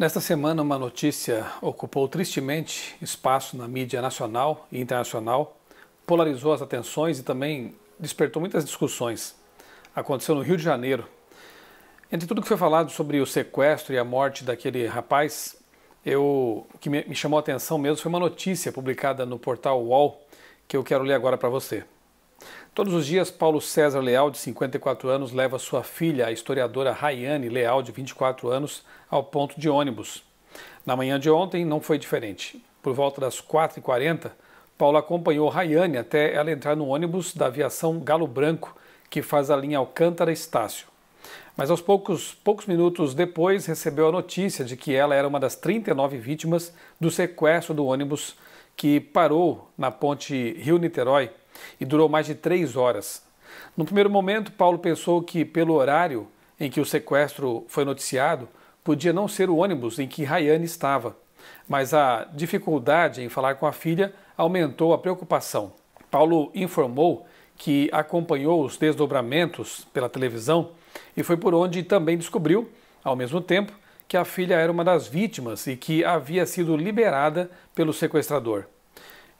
Nesta semana, uma notícia ocupou tristemente espaço na mídia nacional e internacional, polarizou as atenções e também despertou muitas discussões. Aconteceu no Rio de Janeiro. Entre tudo que foi falado sobre o sequestro e a morte daquele rapaz, eu, o que me chamou a atenção mesmo foi uma notícia publicada no portal UOL que eu quero ler agora para você. Todos os dias, Paulo César Leal, de 54 anos, leva sua filha, a historiadora Rayane Leal, de 24 anos, ao ponto de ônibus. Na manhã de ontem não foi diferente. Por volta das 4h40, Paulo acompanhou Rayane até ela entrar no ônibus da aviação Galo Branco, que faz a linha Alcântara-Estácio. Mas aos poucos, poucos minutos depois, recebeu a notícia de que ela era uma das 39 vítimas do sequestro do ônibus que parou na ponte Rio-Niterói e durou mais de três horas. No primeiro momento, Paulo pensou que, pelo horário em que o sequestro foi noticiado, podia não ser o ônibus em que Rayane estava. Mas a dificuldade em falar com a filha aumentou a preocupação. Paulo informou que acompanhou os desdobramentos pela televisão e foi por onde também descobriu, ao mesmo tempo, que a filha era uma das vítimas e que havia sido liberada pelo sequestrador.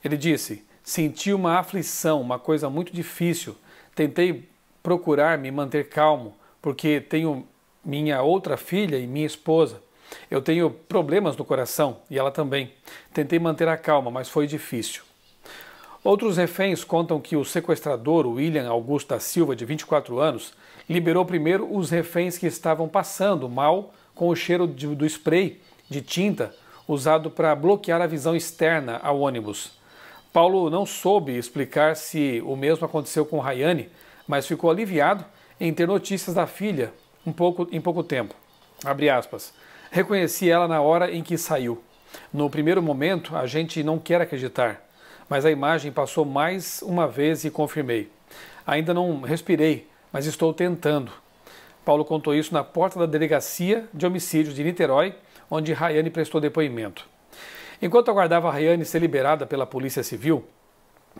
Ele disse: Senti uma aflição, uma coisa muito difícil. Tentei procurar me manter calmo, porque tenho minha outra filha e minha esposa. Eu tenho problemas no coração e ela também. Tentei manter a calma, mas foi difícil. Outros reféns contam que o sequestrador William Augusto da Silva, de 24 anos, liberou primeiro os reféns que estavam passando mal com o cheiro de, do spray de tinta usado para bloquear a visão externa ao ônibus. Paulo não soube explicar se o mesmo aconteceu com Rayane, mas ficou aliviado em ter notícias da filha um pouco, em pouco tempo. Aspas, Reconheci ela na hora em que saiu. No primeiro momento, a gente não quer acreditar, mas a imagem passou mais uma vez e confirmei. Ainda não respirei, mas estou tentando. Paulo contou isso na porta da delegacia de homicídios de Niterói, onde Rayane prestou depoimento. Enquanto aguardava Rayane ser liberada pela Polícia Civil,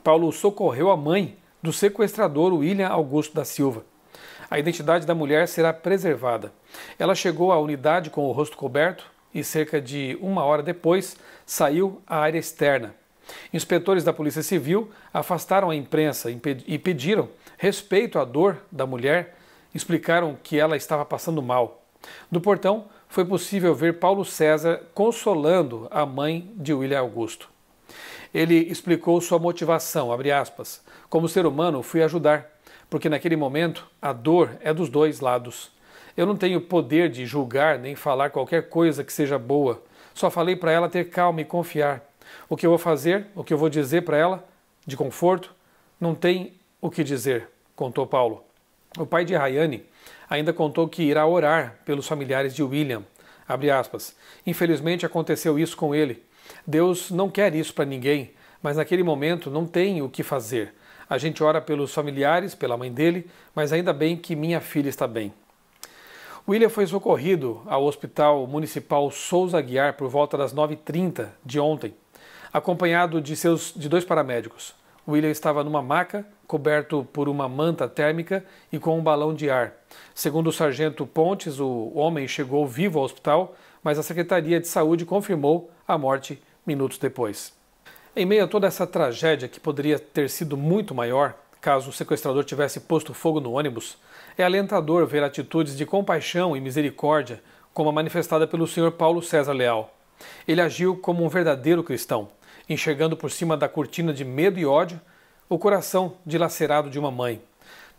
Paulo socorreu a mãe do sequestrador William Augusto da Silva. A identidade da mulher será preservada. Ela chegou à unidade com o rosto coberto e, cerca de uma hora depois, saiu à área externa. Inspetores da Polícia Civil afastaram a imprensa e pediram respeito à dor da mulher, explicaram que ela estava passando mal. Do portão, foi possível ver Paulo César consolando a mãe de William Augusto. Ele explicou sua motivação, aspas, como ser humano fui ajudar, porque naquele momento a dor é dos dois lados. Eu não tenho poder de julgar nem falar qualquer coisa que seja boa. Só falei para ela ter calma e confiar. O que eu vou fazer, o que eu vou dizer para ela, de conforto, não tem o que dizer, contou Paulo. O pai de Rayane ainda contou que irá orar pelos familiares de William. Infelizmente aconteceu isso com ele. Deus não quer isso para ninguém, mas naquele momento não tem o que fazer. A gente ora pelos familiares, pela mãe dele, mas ainda bem que minha filha está bem. William foi socorrido ao Hospital Municipal Souza Aguiar por volta das 9h30 de ontem, acompanhado de, seus, de dois paramédicos. William estava numa maca, coberto por uma manta térmica e com um balão de ar. Segundo o sargento Pontes, o homem chegou vivo ao hospital, mas a Secretaria de Saúde confirmou a morte minutos depois. Em meio a toda essa tragédia, que poderia ter sido muito maior caso o sequestrador tivesse posto fogo no ônibus, é alentador ver atitudes de compaixão e misericórdia, como a manifestada pelo senhor Paulo César Leal. Ele agiu como um verdadeiro cristão enxergando por cima da cortina de medo e ódio o coração dilacerado de uma mãe.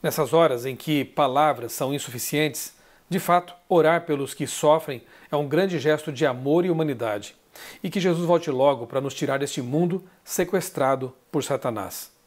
Nessas horas em que palavras são insuficientes, de fato, orar pelos que sofrem é um grande gesto de amor e humanidade. E que Jesus volte logo para nos tirar deste mundo sequestrado por Satanás.